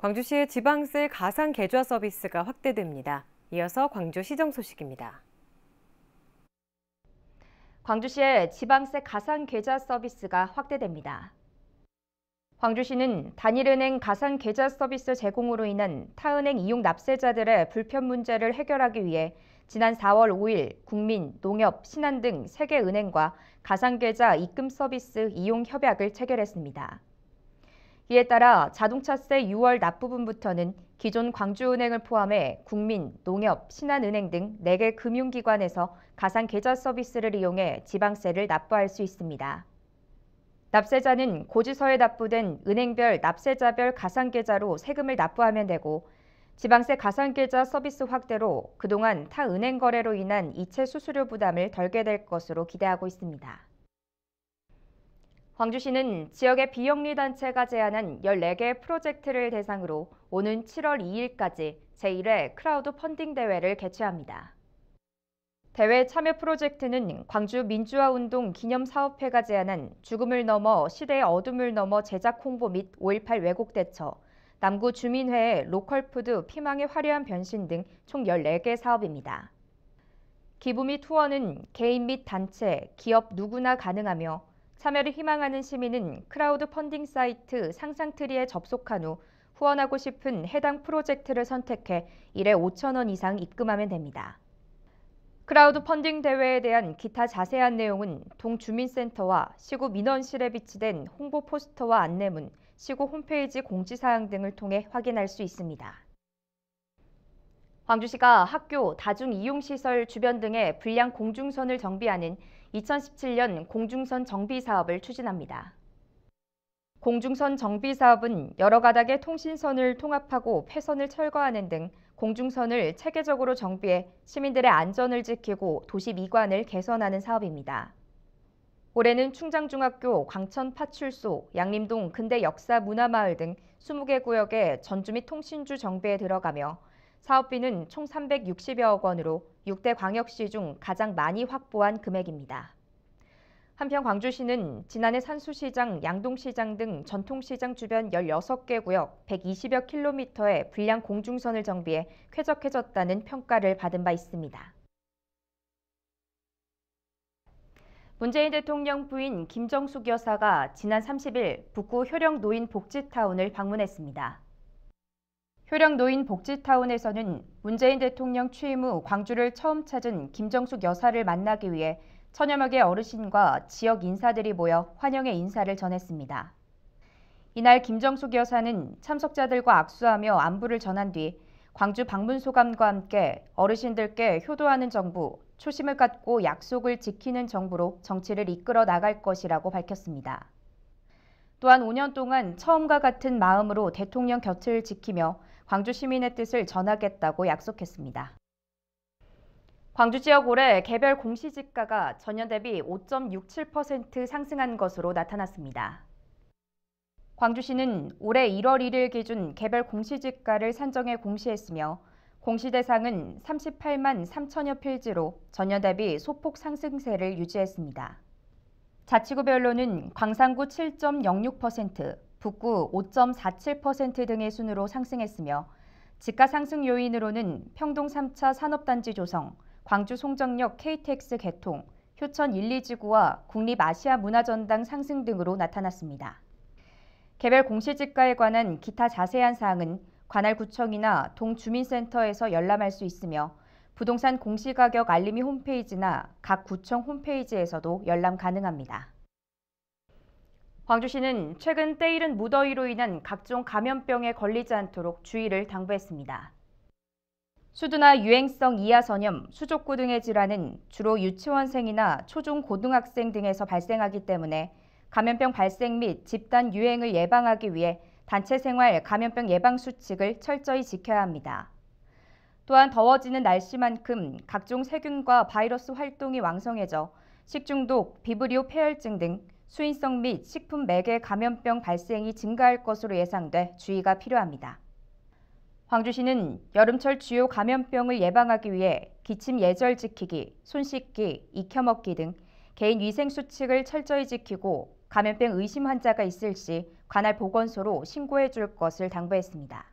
광주시의 지방세 가상 계좌 서비스가 확대됩니다. 이어서 광주 시정 소식입니다. 광주시의 지방세 가상 계좌 서비스가 확대됩니다. 광주시는 단일은행 가상 계좌 서비스 제공으로 인한 타은행 이용 납세자들의 불편 문제를 해결하기 위해 지난 4월 5일 국민, 농협, 신한 등 3개 은행과 가상계좌 입금 서비스 이용 협약을 체결했습니다. 이에 따라 자동차세 6월 납부분부터는 기존 광주은행을 포함해 국민, 농협, 신한은행 등 4개 금융기관에서 가상계좌 서비스를 이용해 지방세를 납부할 수 있습니다. 납세자는 고지서에 납부된 은행별 납세자별 가상계좌로 세금을 납부하면 되고 지방세 가상계좌 서비스 확대로 그동안 타 은행 거래로 인한 이체 수수료 부담을 덜게 될 것으로 기대하고 있습니다. 광주시는 지역의 비영리 단체가 제안한 14개 프로젝트를 대상으로 오는 7월 2일까지 제1회 크라우드 펀딩 대회를 개최합니다. 대회 참여 프로젝트는 광주 민주화 운동 기념 사업회가 제안한 죽음을 넘어 시대의 어둠을 넘어 제작 홍보 및 5.18 왜곡 대처, 남구 주민회의 로컬푸드 피망의 화려한 변신 등 총 14개 사업입니다. 기부 및 후원은 개인 및 단체, 기업 누구나 가능하며 참여를 희망하는 시민은 크라우드 펀딩 사이트 상상트리에 접속한 후 후원하고 싶은 해당 프로젝트를 선택해 1회 5천원 이상 입금하면 됩니다. 크라우드 펀딩 대회에 대한 기타 자세한 내용은 동주민센터와 시구 민원실에 비치된 홍보 포스터와 안내문, 시구 홈페이지 공지사항 등을 통해 확인할 수 있습니다. 광주시가 학교, 다중이용시설 주변 등의 불량 공중선을 정비하는 2017년 공중선 정비 사업을 추진합니다. 공중선 정비 사업은 여러 가닥의 통신선을 통합하고 폐선을 철거하는 등 공중선을 체계적으로 정비해 시민들의 안전을 지키고 도시 미관을 개선하는 사업입니다. 올해는 충장중학교, 광천파출소, 양림동 근대역사문화마을 등 20개 구역의 전주 및 통신주 정비에 들어가며 사업비는 총 360여억 원으로 6대 광역시 중 가장 많이 확보한 금액입니다. 한편 광주시는 지난해 산수시장, 양동시장 등 전통시장 주변 16개 구역 120여 킬로미터의 불량 공중선을 정비해 쾌적해졌다는 평가를 받은 바 있습니다. 문재인 대통령 부인 김정숙 여사가 지난 30일 북구 효령 노인 복지타운을 방문했습니다. 효령 노인 복지타운에서는 문재인 대통령 취임 후 광주를 처음 찾은 김정숙 여사를 만나기 위해 천여명의 어르신과 지역 인사들이 모여 환영의 인사를 전했습니다. 이날 김정숙 여사는 참석자들과 악수하며 안부를 전한 뒤 광주 방문 소감과 함께 어르신들께 효도하는 정부, 초심을 갖고 약속을 지키는 정부로 정치를 이끌어 나갈 것이라고 밝혔습니다. 또한 5년 동안 처음과 같은 마음으로 대통령 곁을 지키며 광주 시민의 뜻을 전하겠다고 약속했습니다. 광주 지역 올해 개별 공시지가가 전년 대비 5.67% 상승한 것으로 나타났습니다. 광주시는 올해 1월 1일 기준 개별 공시지가를 산정해 공시했으며 공시 대상은 38만 3천여 필지로 전년 대비 소폭 상승세를 유지했습니다. 자치구별로는 광산구 7.06%, 북구 5.47% 등의 순으로 상승했으며 지가 상승 요인으로는 평동 3차 산업단지 조성, 광주 송정역 KTX 개통, 효천 1, 2지구와 국립 아시아 문화전당 상승 등으로 나타났습니다. 개별 공시지가에 관한 기타 자세한 사항은 관할 구청이나 동주민센터에서 열람할 수 있으며 부동산 공시가격 알림이 홈페이지나 각 구청 홈페이지에서도 열람 가능합니다. 광주시는 최근 때이른 무더위로 인한 각종 감염병에 걸리지 않도록 주의를 당부했습니다. 수두나 유행성 이하선염, 수족구 등의 질환은 주로 유치원생이나 초중고등학생 등에서 발생하기 때문에 감염병 발생 및 집단 유행을 예방하기 위해 단체 생활 감염병 예방 수칙을 철저히 지켜야 합니다. 또한 더워지는 날씨만큼 각종 세균과 바이러스 활동이 왕성해져 식중독, 비브리오 폐혈증 등 수인성 및 식품 매개 감염병 발생이 증가할 것으로 예상돼 주의가 필요합니다. 황주시는 여름철 주요 감염병을 예방하기 위해 기침 예절 지키기, 손 씻기, 익혀 먹기 등 개인 위생 수칙을 철저히 지키고 감염병 의심 환자가 있을 시 관할 보건소로 신고해 줄 것을 당부했습니다.